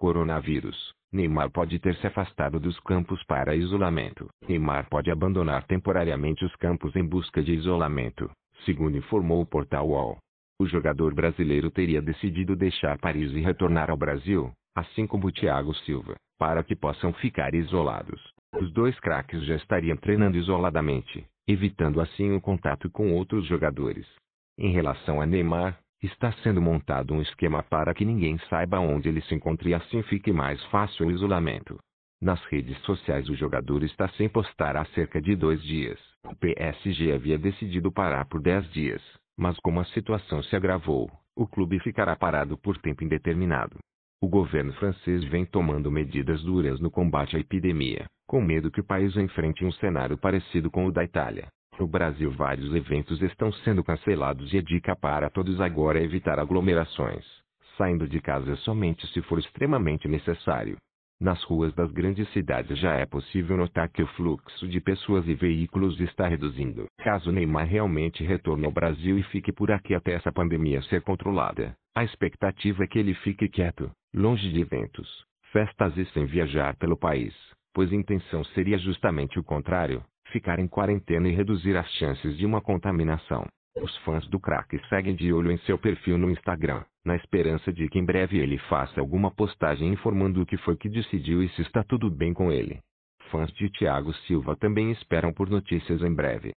Coronavírus. Neymar pode ter se afastado dos campos para isolamento. Neymar pode abandonar temporariamente os campos em busca de isolamento, segundo informou o portal UOL. O jogador brasileiro teria decidido deixar Paris e retornar ao Brasil, assim como o Thiago Silva, para que possam ficar isolados. Os dois craques já estariam treinando isoladamente, evitando assim o contato com outros jogadores. Em relação a Neymar, Está sendo montado um esquema para que ninguém saiba onde ele se encontre e assim fique mais fácil o isolamento. Nas redes sociais o jogador está sem postar há cerca de dois dias. O PSG havia decidido parar por dez dias, mas como a situação se agravou, o clube ficará parado por tempo indeterminado. O governo francês vem tomando medidas duras no combate à epidemia, com medo que o país enfrente um cenário parecido com o da Itália. No Brasil, vários eventos estão sendo cancelados e a é dica para todos agora é evitar aglomerações, saindo de casa somente se for extremamente necessário. Nas ruas das grandes cidades já é possível notar que o fluxo de pessoas e veículos está reduzindo. Caso Neymar realmente retorne ao Brasil e fique por aqui até essa pandemia ser controlada, a expectativa é que ele fique quieto, longe de eventos, festas e sem viajar pelo país, pois a intenção seria justamente o contrário ficar em quarentena e reduzir as chances de uma contaminação. Os fãs do crack seguem de olho em seu perfil no Instagram, na esperança de que em breve ele faça alguma postagem informando o que foi que decidiu e se está tudo bem com ele. Fãs de Thiago Silva também esperam por notícias em breve.